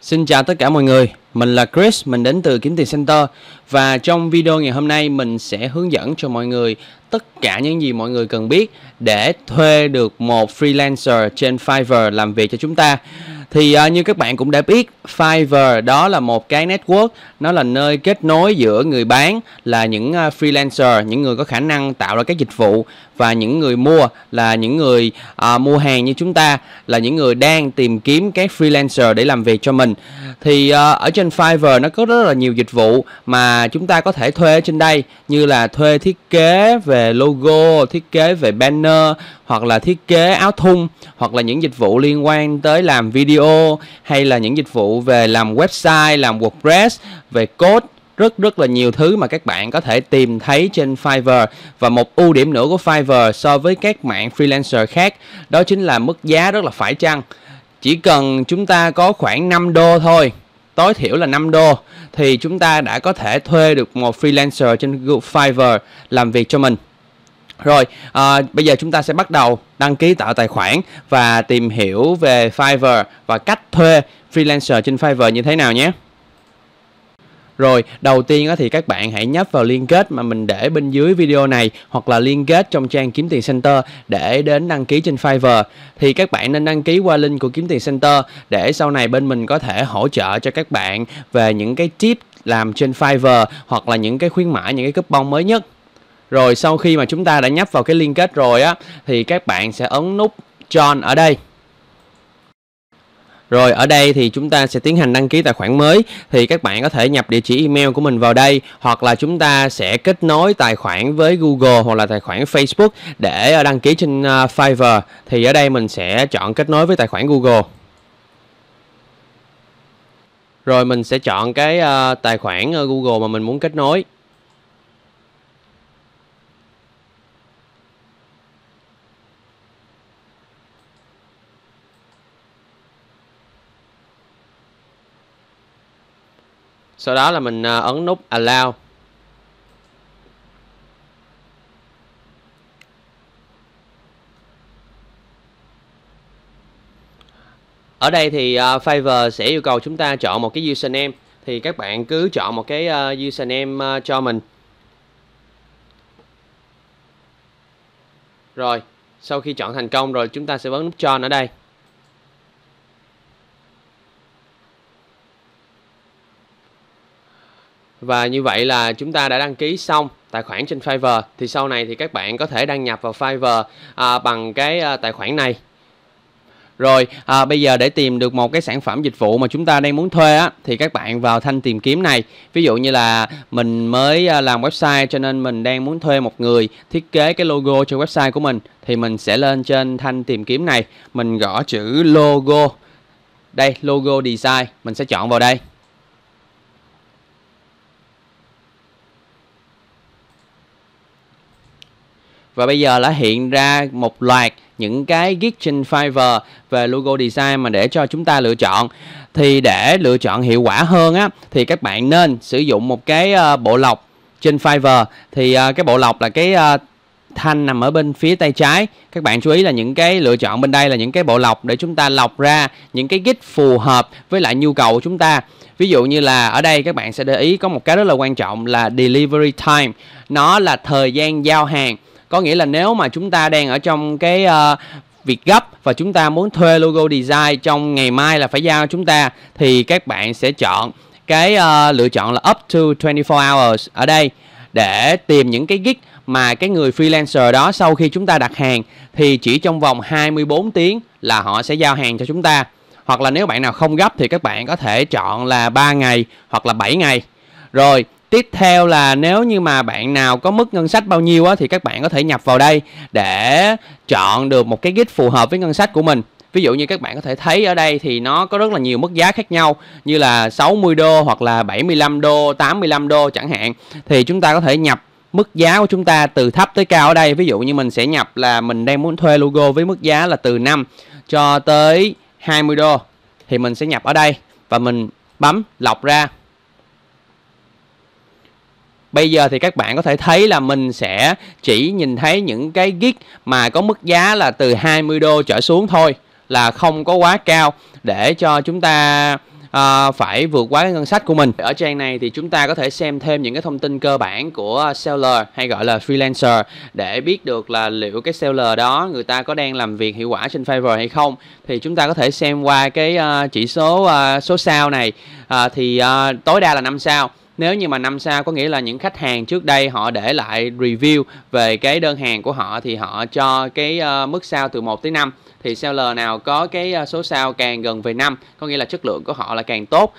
Xin chào tất cả mọi người, mình là Chris, mình đến từ Kiếm Tiền Center và trong video ngày hôm nay mình sẽ hướng dẫn cho mọi người tất cả những gì mọi người cần biết để thuê được một freelancer trên Fiverr làm việc cho chúng ta. Thì uh, như các bạn cũng đã biết, Fiverr đó là một cái network, nó là nơi kết nối giữa người bán là những uh, freelancer, những người có khả năng tạo ra các dịch vụ và những người mua là những người à, mua hàng như chúng ta là những người đang tìm kiếm các freelancer để làm việc cho mình thì à, ở trên Fiverr nó có rất là nhiều dịch vụ mà chúng ta có thể thuê trên đây như là thuê thiết kế về logo, thiết kế về banner hoặc là thiết kế áo thun hoặc là những dịch vụ liên quan tới làm video hay là những dịch vụ về làm website, làm WordPress, về code rất rất là nhiều thứ mà các bạn có thể tìm thấy trên Fiverr và một ưu điểm nữa của Fiverr so với các mạng freelancer khác đó chính là mức giá rất là phải chăng. Chỉ cần chúng ta có khoảng 5 đô thôi, tối thiểu là 5 đô thì chúng ta đã có thể thuê được một freelancer trên Fiverr làm việc cho mình. Rồi, à, bây giờ chúng ta sẽ bắt đầu đăng ký tạo tài khoản và tìm hiểu về Fiverr và cách thuê freelancer trên Fiverr như thế nào nhé. Rồi, đầu tiên thì các bạn hãy nhấp vào liên kết mà mình để bên dưới video này hoặc là liên kết trong trang Kiếm Tiền Center để đến đăng ký trên Fiverr. Thì các bạn nên đăng ký qua link của Kiếm Tiền Center để sau này bên mình có thể hỗ trợ cho các bạn về những cái tip làm trên Fiverr hoặc là những cái khuyến mãi, những cái coupon mới nhất. Rồi sau khi mà chúng ta đã nhấp vào cái liên kết rồi á thì các bạn sẽ ấn nút Join ở đây. Rồi ở đây thì chúng ta sẽ tiến hành đăng ký tài khoản mới thì các bạn có thể nhập địa chỉ email của mình vào đây hoặc là chúng ta sẽ kết nối tài khoản với Google hoặc là tài khoản Facebook để ờ, đăng ký trên ờ, Fiverr. Thì ở đây mình sẽ chọn kết nối với tài khoản Google. Rồi mình sẽ chọn cái ờ, tài khoản Google mà mình muốn kết nối. sau đó là mình à, ấn nút allow ở đây thì à, Fiverr sẽ yêu cầu chúng ta chọn một cái username thì các bạn cứ chọn một cái à, username cho mình rồi sau khi chọn thành công rồi chúng ta sẽ bấm nút join ở đây và như vậy là chúng ta đã đăng ký xong tài khoản trên Fiverr thì sau này thì các bạn có thể đăng nhập vào Fiverr à, bằng cái à, tài khoản này rồi à, bây giờ để tìm được một cái sản phẩm dịch vụ mà chúng ta đang muốn thuê á thì các bạn vào thanh tìm kiếm này ví dụ như là mình mới à, làm website cho nên mình đang muốn thuê một người thiết kế cái logo cho website của mình thì mình sẽ lên trên thanh tìm kiếm này mình gõ chữ logo đây logo design mình sẽ chọn vào đây và bây giờ đã hiện ra một loạt những cái gig trên Fiverr về logo design mà để cho chúng ta lựa chọn thì để lựa chọn hiệu quả hơn á thì các bạn nên sử dụng một cái ờ, bộ lọc trên Fiverr thì ờ, cái bộ lọc là cái ờ, thanh nằm ở bên phía tay trái các bạn chú ý là những cái lựa chọn bên đây là những cái bộ lọc để chúng ta lọc ra những cái gig phù hợp với lại nhu cầu của chúng ta ví dụ như là ở đây các bạn sẽ để ý có một cái rất là quan trọng là delivery time nó là thời gian giao hàng có nghĩa là nếu mà chúng ta đang ở trong cái uh, việc gấp và chúng ta muốn thuê logo design trong ngày mai là phải giao chúng ta thì các bạn sẽ chọn cái uh, lựa chọn là up to 24 hours ở đây để tìm những cái gig mà cái người freelancer đó sau khi chúng ta đặt hàng thì chỉ trong vòng 24 tiếng là họ sẽ giao hàng cho chúng ta. Hoặc là nếu bạn nào không gấp thì các bạn có thể chọn là 3 ngày hoặc là 7 ngày. Rồi, tiếp theo là nếu như mà bạn nào có mức ngân sách bao nhiêu á, thì các bạn có thể nhập vào đây để chọn được một cái gig phù hợp với ngân sách của mình Ví dụ như các bạn có thể thấy ở đây thì nó có rất là nhiều mức giá khác nhau như là 60 đô hoặc là 75 đô, 85 đô chẳng hạn. Thì chúng ta có thể nhập mức giá của chúng ta từ thấp tới cao ở đây. Ví dụ như mình sẽ nhập là mình đang muốn thuê logo với mức giá là từ 5 cho tới 20 đô thì mình sẽ nhập ở đây và mình bấm lọc ra bây giờ thì các bạn có thể thấy là mình sẽ chỉ nhìn thấy những cái gig mà có mức giá là từ 20 đô trở xuống thôi là không có quá cao để cho chúng ta à, phải vượt quá cái ngân sách của mình. Ở trang này thì chúng ta có thể xem thêm những cái thông tin cơ bản của seller hay gọi là freelancer để biết được là liệu cái seller đó người ta có đang làm việc hiệu quả trên Fiverr hay không. Thì chúng ta có thể xem qua cái uh, chỉ số uh, số sao này uh, thì uh, tối đa là 5 sao nếu như mà năm sao có nghĩa là những khách hàng trước đây họ để lại review về cái đơn hàng của họ thì họ cho cái ờ, mức sao từ 1 tới 5 thì seller nào có cái ờ, số sao càng gần về 5 có nghĩa là chất lượng của họ là càng tốt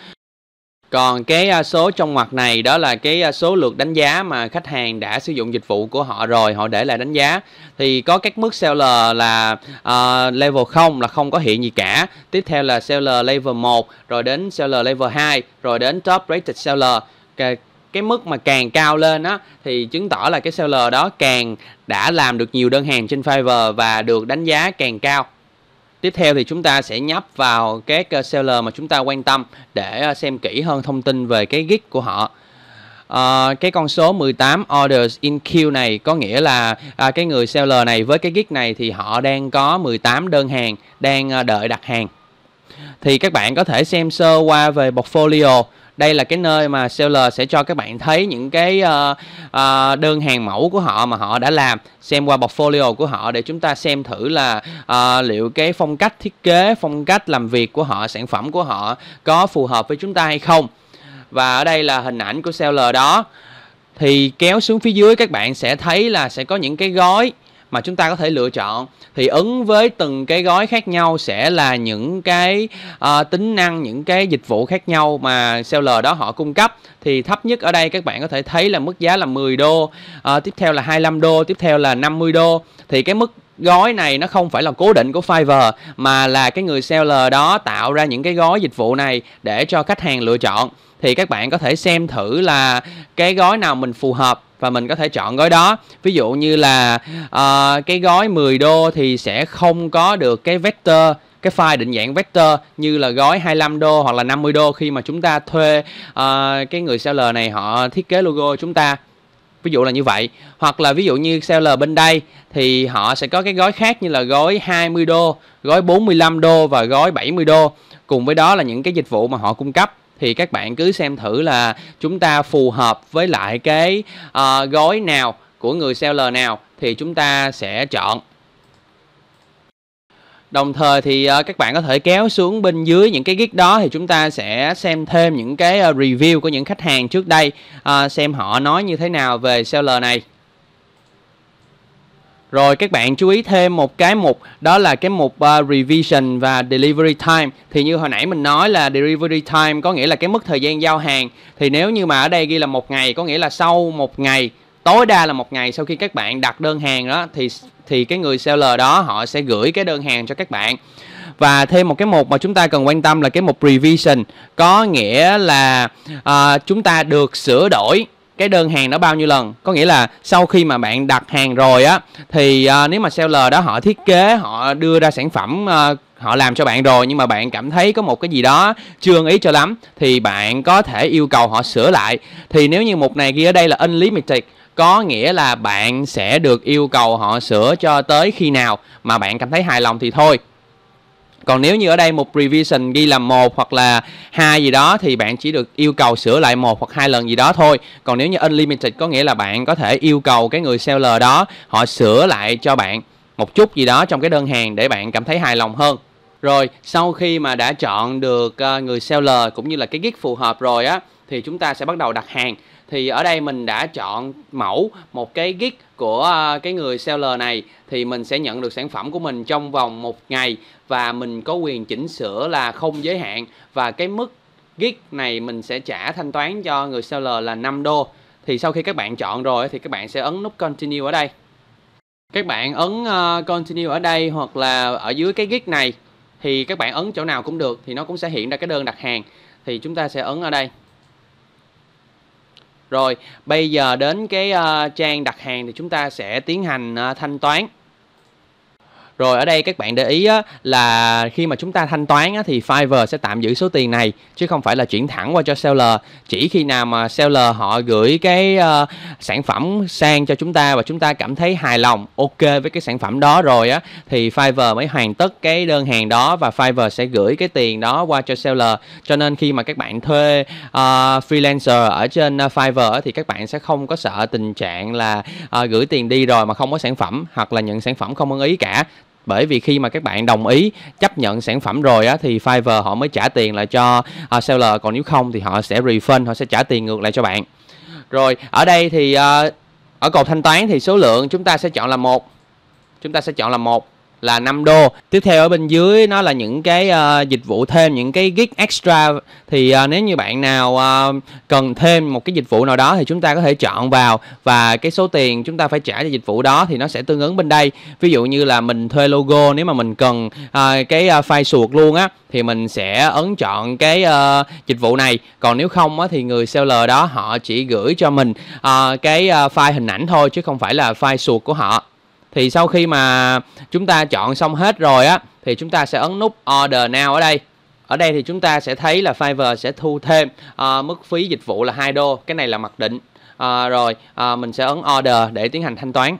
còn cái ờ, số trong ngoặc này đó là cái số lượt đánh giá mà khách hàng đã sử dụng dịch vụ của họ rồi họ để lại đánh giá thì có các mức seller là uh, level 0 là không có hiện gì cả tiếp theo là seller level 1 rồi đến seller level 2 rồi đến top rated seller cái mức mà càng cao lên á thì chứng tỏ là cái seller đó càng đã làm được nhiều đơn hàng trên Fiverr và được đánh giá càng cao. Tiếp theo thì chúng ta sẽ nhấp vào các ờ, seller mà chúng ta quan tâm để ờ, xem kỹ hơn thông tin về cái gig của họ. À, cái con số 18 orders in queue này có nghĩa là à, cái người seller này với cái gig này thì họ đang có 18 đơn hàng đang đợi đặt hàng. Thì các bạn có thể xem sơ qua về portfolio đây là cái nơi mà seller sẽ cho các bạn thấy những cái uh, uh, đơn hàng mẫu của họ mà họ đã làm xem qua portfolio của họ để chúng ta xem thử là uh, liệu cái phong cách thiết kế phong cách làm việc của họ sản phẩm của họ có phù hợp với chúng ta hay không và ở đây là hình ảnh của seller đó thì kéo xuống phía dưới các bạn sẽ thấy là sẽ có những cái gói mà chúng ta có thể lựa chọn thì ứng với từng cái gói khác nhau sẽ là những cái uh, tính năng những cái dịch vụ khác nhau mà seller đó họ cung cấp thì thấp nhất ở đây các bạn có thể thấy là mức giá là 10 đô uh, tiếp theo là 25 đô tiếp theo là 50 đô thì cái mức gói này nó không phải là cố định của Fiverr mà là cái người seller đó tạo ra những cái gói dịch vụ này để cho khách hàng lựa chọn thì các bạn có thể xem thử là cái gói nào mình phù hợp và mình có thể chọn gói đó ví dụ như là uh, cái gói 10 đô thì sẽ không có được cái vector cái file định dạng vector như là gói 25 đô hoặc là 50 đô khi mà chúng ta thuê uh, cái người seller này họ thiết kế logo chúng ta ví dụ là như vậy hoặc là ví dụ như seller bên đây thì họ sẽ có cái gói khác như là gói 20 đô gói 45 đô và gói 70 đô cùng với đó là những cái dịch vụ mà họ cung cấp thì các bạn cứ xem thử là chúng ta phù hợp với lại cái uh, gói nào của người seller nào thì chúng ta sẽ chọn đồng thời thì uh, các bạn có thể kéo xuống bên dưới những cái gig đó thì chúng ta sẽ xem thêm những cái ờ, review của những khách hàng trước đây uh, xem họ nói như thế nào về seller này rồi các bạn chú ý thêm một cái mục đó là cái mục uh, revision và delivery time. Thì như hồi nãy mình nói là delivery time có nghĩa là cái mức thời gian giao hàng. Thì nếu như mà ở đây ghi là một ngày có nghĩa là sau một ngày tối đa là một ngày sau khi các bạn đặt đơn hàng đó thì thì cái người seller đó họ sẽ gửi cái đơn hàng cho các bạn và thêm một cái mục mà chúng ta cần quan tâm là cái mục revision có nghĩa là uh, chúng ta được sửa đổi cái đơn hàng đó bao nhiêu lần có nghĩa là sau khi mà bạn đặt hàng rồi á thì uh, nếu mà seller đó họ thiết kế họ đưa ra sản phẩm uh, họ làm cho bạn rồi nhưng mà bạn cảm thấy có một cái gì đó chưa ý cho lắm thì bạn có thể yêu cầu họ sửa lại thì nếu như mục này ghi ở đây là unlimited có nghĩa là bạn sẽ được yêu cầu họ sửa cho tới khi nào mà bạn cảm thấy hài lòng thì thôi còn nếu như ở đây một revision ghi là một hoặc là hai gì đó thì bạn chỉ được yêu cầu sửa lại một hoặc hai lần gì đó thôi còn nếu như unlimited có nghĩa là bạn có thể yêu cầu cái người seller đó họ sửa lại cho bạn một chút gì đó trong cái đơn hàng để bạn cảm thấy hài lòng hơn rồi sau khi mà đã chọn được ờ, người seller cũng như là cái gig phù hợp rồi á thì chúng ta sẽ bắt đầu đặt hàng thì ở đây mình đã chọn mẫu một cái gig của à, cái người seller này thì mình sẽ nhận được sản phẩm của mình trong vòng một ngày và mình có quyền chỉnh sửa là không giới hạn và cái mức gig này mình sẽ trả thanh toán cho người seller là 5 đô thì sau khi các bạn chọn rồi thì các bạn sẽ ấn nút continue ở đây các bạn ấn à, continue ở đây hoặc là ở dưới cái gig này thì các bạn ấn chỗ nào cũng được thì nó cũng sẽ hiện ra cái đơn đặt hàng thì chúng ta sẽ ấn ở đây rồi, bây giờ đến cái uh, trang đặt hàng thì chúng ta sẽ tiến hành uh, thanh toán rồi ở đây các bạn để ý á, là khi mà chúng ta thanh toán á, thì Fiverr sẽ tạm giữ số tiền này chứ không phải là chuyển thẳng qua cho seller chỉ khi nào mà seller họ gửi cái uh, sản phẩm sang cho chúng ta và chúng ta cảm thấy hài lòng ok với cái sản phẩm đó rồi á thì Fiverr mới hoàn tất cái đơn hàng đó và Fiverr sẽ gửi cái tiền đó qua cho seller cho nên khi mà các bạn thuê uh, freelancer ở trên ờ, Fiverr thì các bạn sẽ không có sợ tình trạng là uh, gửi tiền đi rồi mà không có sản phẩm hoặc là nhận sản phẩm không ưng ý cả bởi vì khi mà các bạn đồng ý chấp nhận sản phẩm rồi á thì Fiverr họ mới trả tiền lại cho uh, seller còn nếu không thì họ sẽ refund họ sẽ trả tiền ngược lại cho bạn rồi ở đây thì uh, ở cột thanh toán thì số lượng chúng ta sẽ chọn là một chúng ta sẽ chọn là một là 5 đô. Tiếp theo ở bên dưới nó là những cái uh, dịch vụ thêm, những cái gig extra thì uh, nếu như bạn nào uh, cần thêm một cái dịch vụ nào đó thì chúng ta có thể chọn vào và cái số tiền chúng ta phải trả cho dịch vụ đó thì nó sẽ tương ứng bên đây. Ví dụ như là mình thuê logo nếu mà mình cần uh, cái uh, file suột luôn á thì mình sẽ ấn chọn cái uh, dịch vụ này. Còn nếu không á thì người seller đó họ chỉ gửi cho mình uh, cái uh, file hình ảnh thôi chứ không phải là file suột của họ thì sau khi mà chúng ta chọn xong hết rồi á thì chúng ta sẽ ấn nút order now ở đây ở đây thì chúng ta sẽ thấy là Fiverr sẽ thu thêm à, mức phí dịch vụ là 2 đô cái này là mặc định à, rồi à, mình sẽ ấn order để tiến hành thanh toán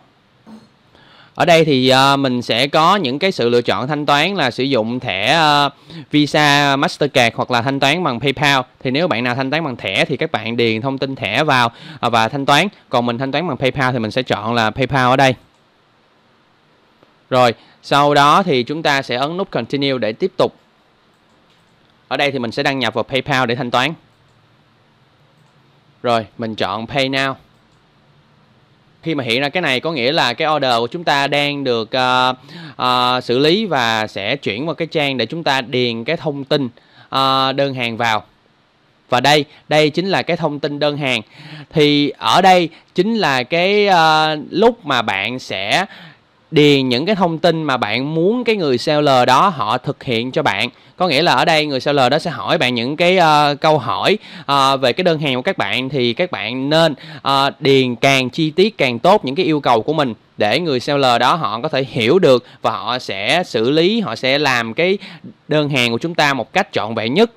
ở đây thì uh, mình sẽ có những cái sự lựa chọn thanh toán là sử dụng thẻ uh, Visa, Mastercard hoặc là thanh toán bằng PayPal. Thì nếu bạn nào thanh toán bằng thẻ thì các bạn điền thông tin thẻ vào uh, và thanh toán. Còn mình thanh toán bằng PayPal thì mình sẽ chọn là PayPal ở đây. Rồi, sau đó thì chúng ta sẽ ấn nút Continue để tiếp tục. Ở đây thì mình sẽ đăng nhập vào PayPal để thanh toán. Rồi, mình chọn Pay Now. Khi mà hiện ra cái này có nghĩa là cái order của chúng ta đang được uh, uh, xử lý và sẽ chuyển vào cái trang để chúng ta điền cái thông tin uh, đơn hàng vào. Và đây, đây chính là cái thông tin đơn hàng. Thì ở đây chính là cái uh, lúc mà bạn sẽ điền những cái thông tin mà bạn muốn cái người seller đó họ thực hiện cho bạn có nghĩa là ở đây người seller đó sẽ hỏi bạn những cái uh, câu hỏi uh, về cái đơn hàng của các bạn thì các bạn nên uh, điền càng chi tiết càng tốt những cái yêu cầu của mình để người seller đó họ có thể hiểu được và họ sẽ xử lý họ sẽ làm cái đơn hàng của chúng ta một cách trọn vẹn nhất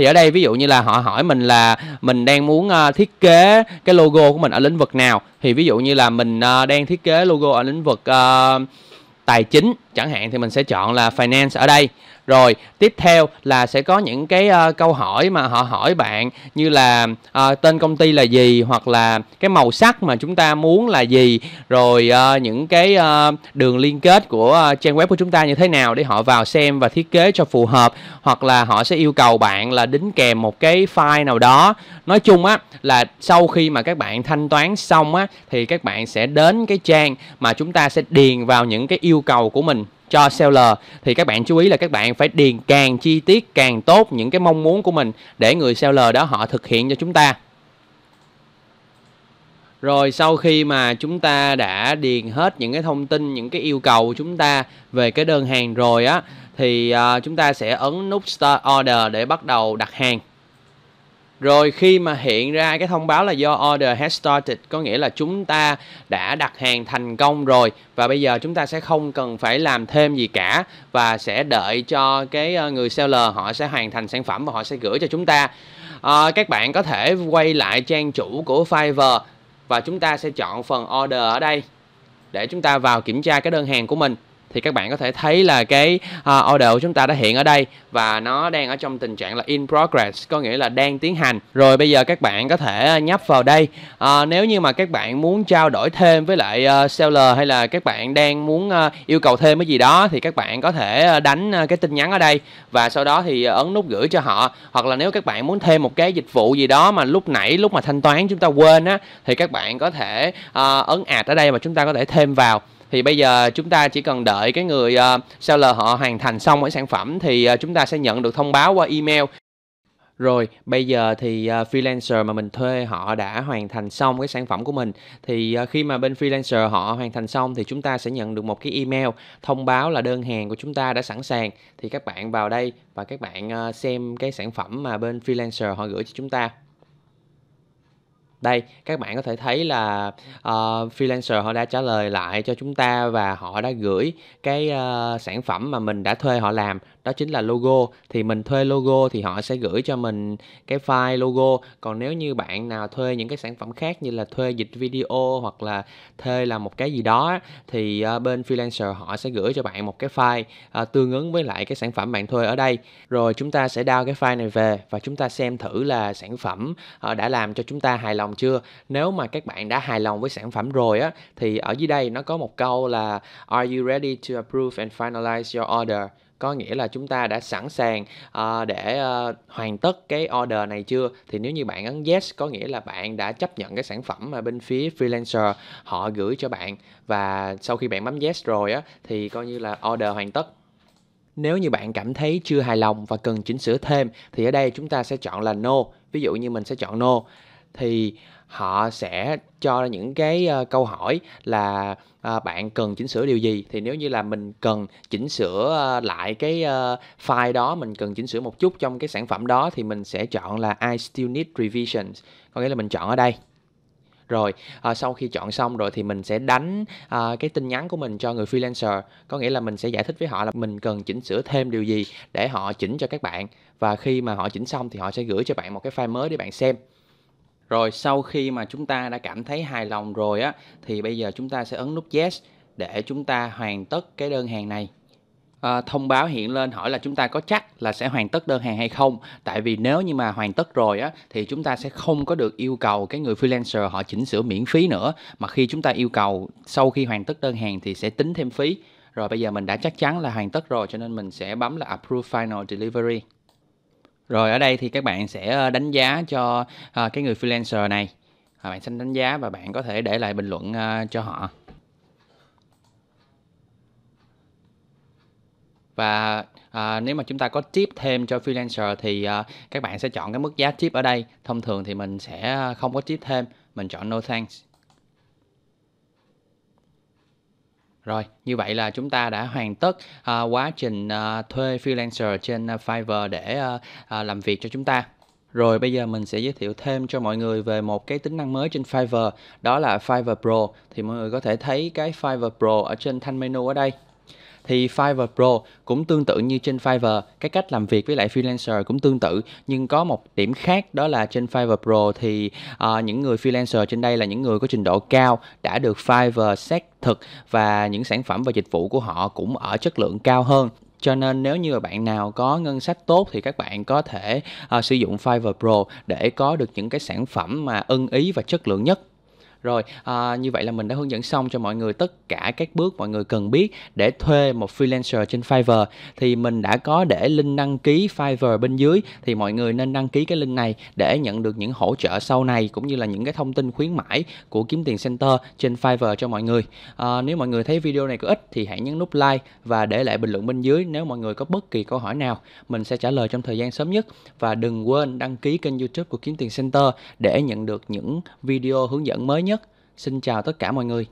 thì ở đây ví dụ như là họ hỏi mình là mình đang muốn uh, thiết kế cái logo của mình ở lĩnh vực nào thì ví dụ như là mình uh, đang thiết kế logo ở lĩnh vực uh, tài chính chẳng hạn thì mình sẽ chọn là finance ở đây rồi tiếp theo là sẽ có những cái uh, câu hỏi mà họ hỏi bạn như là uh, tên công ty là gì hoặc là cái màu sắc mà chúng ta muốn là gì rồi uh, những cái uh, đường liên kết của uh, trang web của chúng ta như thế nào để họ vào xem và thiết kế cho phù hợp hoặc là họ sẽ yêu cầu bạn là đính kèm một cái file nào đó nói chung á là sau khi mà các bạn thanh toán xong á thì các bạn sẽ đến cái trang mà chúng ta sẽ điền vào những cái yêu cầu của mình cho seller thì các bạn chú ý là các bạn phải điền càng chi tiết càng tốt những cái mong muốn của mình để người seller đó họ thực hiện cho chúng ta rồi sau khi mà chúng ta đã điền hết những cái thông tin những cái yêu cầu của chúng ta về cái đơn hàng rồi á thì à, chúng ta sẽ ấn nút start order để bắt đầu đặt hàng rồi khi mà hiện ra cái thông báo là do order has started có nghĩa là chúng ta đã đặt hàng thành công rồi và bây giờ chúng ta sẽ không cần phải làm thêm gì cả và sẽ đợi cho cái ờ, người seller họ sẽ hoàn thành sản phẩm và họ sẽ gửi cho chúng ta à, các bạn có thể quay lại trang chủ của Fiverr và chúng ta sẽ chọn phần order ở đây để chúng ta vào kiểm tra cái đơn hàng của mình thì các bạn có thể thấy là cái uh, order của chúng ta đã hiện ở đây và nó đang ở trong tình trạng là in progress có nghĩa là đang tiến hành rồi bây giờ các bạn có thể à, nhấp vào đây uh, nếu như mà các bạn muốn trao đổi thêm với lại uh, seller hay là các bạn đang muốn uh, yêu cầu thêm cái gì đó thì các bạn có thể đánh cái tin nhắn ở đây và sau đó thì ấn nút gửi cho họ hoặc là nếu các bạn muốn thêm một cái dịch vụ gì đó mà lúc nãy lúc mà thanh toán chúng ta quên á thì các bạn có thể uh, ấn ạt ở đây mà chúng ta có thể thêm vào thì bây giờ chúng ta chỉ cần đợi cái người uh, seller họ hoàn thành xong cái sản phẩm thì uh, chúng ta sẽ nhận được thông báo qua email rồi bây giờ thì uh, freelancer mà mình thuê họ đã hoàn thành xong cái sản phẩm của mình thì uh, khi mà bên freelancer họ hoàn thành xong thì chúng ta sẽ nhận được một cái email thông báo là đơn hàng của chúng ta đã sẵn sàng thì các bạn vào đây và các bạn uh, xem cái sản phẩm mà bên freelancer họ gửi cho chúng ta đây các bạn có thể thấy là uh, freelancer họ đã trả lời lại cho chúng ta và họ đã gửi cái uh, sản phẩm mà mình đã thuê họ làm đó chính là logo thì mình thuê logo thì họ sẽ gửi cho mình cái file logo còn nếu như bạn nào thuê những cái sản phẩm khác như là thuê dịch video hoặc là thuê làm một cái gì đó thì ờ, bên freelancer họ sẽ gửi cho bạn một cái file ờ, tương ứng với lại cái sản phẩm bạn thuê ở đây rồi chúng ta sẽ đao cái file này về và chúng ta xem thử là sản phẩm ờ, đã làm cho chúng ta hài lòng chưa nếu mà các bạn đã hài lòng với sản phẩm rồi á thì ở dưới đây nó có một câu là are you ready to approve and finalize your order có nghĩa là chúng ta đã sẵn sàng uh, để uh, hoàn tất cái order này chưa thì nếu như bạn ấn yes có nghĩa là bạn đã chấp nhận cái sản phẩm mà bên phía freelancer họ gửi cho bạn và sau khi bạn bấm yes rồi á thì coi như là order hoàn tất nếu như bạn cảm thấy chưa hài lòng và cần chỉnh sửa thêm thì ở đây chúng ta sẽ chọn là no ví dụ như mình sẽ chọn no thì họ sẽ cho ra những cái uh, câu hỏi là uh, bạn cần chỉnh sửa điều gì thì nếu như là mình cần chỉnh sửa uh, lại cái uh, file đó mình cần chỉnh sửa một chút trong cái sản phẩm đó thì mình sẽ chọn là I still need revisions có nghĩa là mình chọn ở đây rồi à, sau khi chọn xong rồi thì mình sẽ đánh à, cái tin nhắn của mình cho người freelancer có nghĩa là mình sẽ giải thích với họ là mình cần chỉnh sửa thêm điều gì để họ chỉnh cho các bạn và khi mà họ chỉnh xong thì họ sẽ gửi cho bạn một cái file mới để bạn xem rồi sau khi mà chúng ta đã cảm thấy hài lòng rồi á thì bây giờ chúng ta sẽ ấn nút yes để chúng ta hoàn tất cái đơn hàng này. À, thông báo hiện lên hỏi là chúng ta có chắc là sẽ hoàn tất đơn hàng hay không tại vì nếu như mà hoàn tất rồi á thì chúng ta sẽ không có được yêu cầu cái người freelancer họ chỉnh sửa miễn phí nữa mà khi chúng ta yêu cầu sau khi hoàn tất đơn hàng thì sẽ tính thêm phí rồi bây giờ mình đã chắc chắn là hoàn tất rồi cho nên mình sẽ bấm là approve final delivery rồi ở đây thì các bạn sẽ ờ, đánh giá cho ờ, cái người freelancer này. Ờ, bạn xin đánh giá và bạn có thể để lại bình luận cho họ. và à, nếu mà chúng ta có tip thêm cho freelancer thì à, các bạn sẽ chọn cái mức giá tip ở đây thông thường thì mình sẽ không có tip thêm mình chọn no thanks Rồi, như vậy là chúng ta đã hoàn tất à, quá trình à, thuê freelancer trên à, Fiverr để à, à, làm việc cho chúng ta. Rồi bây giờ mình sẽ giới thiệu thêm cho mọi người về một cái tính năng mới trên Fiverr, đó là Fiverr Pro. Thì mọi người có thể thấy cái Fiverr Pro ở trên thanh menu ở đây thì Fiverr Pro cũng tương tự như trên Fiverr, cái cách làm việc với lại freelancer cũng tương tự nhưng có một điểm khác đó là trên Fiverr Pro thì uh, những người freelancer trên đây là những người có trình độ cao đã được Fiverr xét thực và những sản phẩm và dịch vụ của họ cũng ở chất lượng cao hơn cho nên nếu như bạn nào có ngân sách tốt thì các bạn có thể uh, sử dụng Fiverr Pro để có được những cái sản phẩm mà ưng ý và chất lượng nhất rồi à, như vậy là mình đã hướng dẫn xong cho mọi người tất cả các bước mọi người cần biết để thuê một freelancer trên Fiverr thì mình đã có để link đăng ký Fiverr bên dưới thì mọi người nên đăng ký cái link này để nhận được những hỗ trợ sau này cũng như là những cái thông tin khuyến mãi của kiếm tiền center trên Fiverr cho mọi người à, nếu mọi người thấy video này có ích thì hãy nhấn nút like và để lại bình luận bên dưới nếu mọi người có bất kỳ câu hỏi nào mình sẽ trả lời trong thời gian sớm nhất và đừng quên đăng ký kênh youtube của kiếm tiền center để nhận được những video hướng dẫn mới nhất Xin chào tất cả mọi người.